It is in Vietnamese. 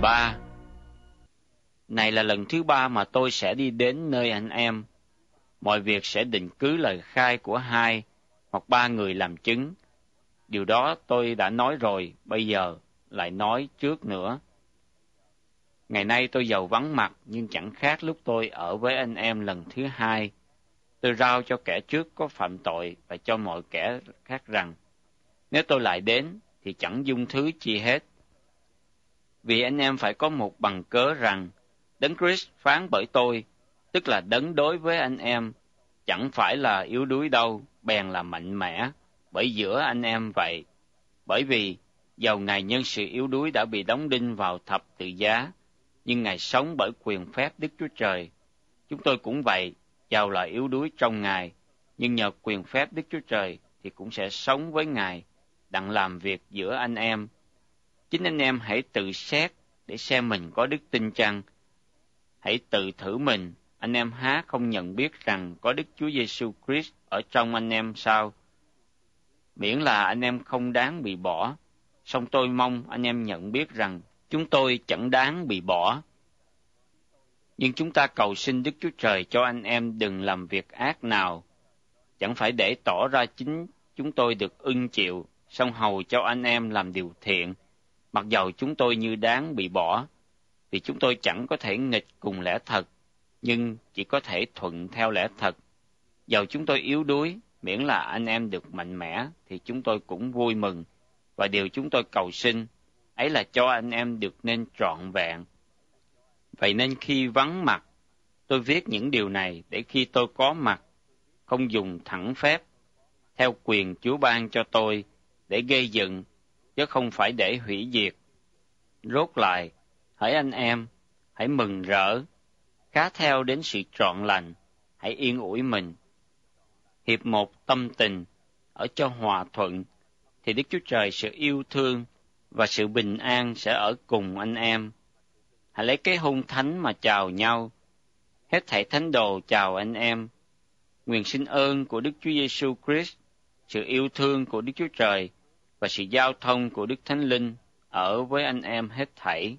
13 Này là lần thứ ba mà tôi sẽ đi đến nơi anh em. Mọi việc sẽ định cứ lời khai của hai hoặc ba người làm chứng. Điều đó tôi đã nói rồi, bây giờ lại nói trước nữa. Ngày nay tôi giàu vắng mặt nhưng chẳng khác lúc tôi ở với anh em lần thứ hai. Tôi rao cho kẻ trước có phạm tội và cho mọi kẻ khác rằng nếu tôi lại đến thì chẳng dung thứ chi hết vì anh em phải có một bằng cớ rằng đấng Christ phán bởi tôi, tức là đấng đối với anh em chẳng phải là yếu đuối đâu, bèn là mạnh mẽ, bởi giữa anh em vậy. Bởi vì dầu ngài nhân sự yếu đuối đã bị đóng đinh vào thập tự giá, nhưng ngài sống bởi quyền phép Đức Chúa Trời. Chúng tôi cũng vậy, giàu là yếu đuối trong ngài, nhưng nhờ quyền phép Đức Chúa Trời thì cũng sẽ sống với ngài, đặng làm việc giữa anh em Chính anh em hãy tự xét để xem mình có đức tin chăng. Hãy tự thử mình, anh em há không nhận biết rằng có Đức Chúa Giêsu Christ ở trong anh em sao? Miễn là anh em không đáng bị bỏ, song tôi mong anh em nhận biết rằng chúng tôi chẳng đáng bị bỏ. Nhưng chúng ta cầu xin Đức Chúa Trời cho anh em đừng làm việc ác nào, chẳng phải để tỏ ra chính chúng tôi được ưng chịu, song hầu cho anh em làm điều thiện, mặc dầu chúng tôi như đáng bị bỏ, vì chúng tôi chẳng có thể nghịch cùng lẽ thật, nhưng chỉ có thể thuận theo lẽ thật. Dầu chúng tôi yếu đuối, miễn là anh em được mạnh mẽ thì chúng tôi cũng vui mừng, và điều chúng tôi cầu xin ấy là cho anh em được nên trọn vẹn. Vậy nên khi vắng mặt, tôi viết những điều này để khi tôi có mặt, không dùng thẳng phép, theo quyền Chúa ban cho tôi, để gây dựng chứ không phải để hủy diệt. Rốt lại, hãy anh em, hãy mừng rỡ, cá theo đến sự trọn lành, hãy yên ủi mình. Hiệp một tâm tình, ở cho hòa thuận, thì Đức Chúa Trời sự yêu thương và sự bình an sẽ ở cùng anh em. Hãy lấy cái hôn thánh mà chào nhau. Hết thảy thánh đồ chào anh em. Nguyện xin ơn của Đức Chúa Giêsu Christ, sự yêu thương của Đức Chúa Trời và sự giao thông của Đức Thánh Linh ở với anh em hết thảy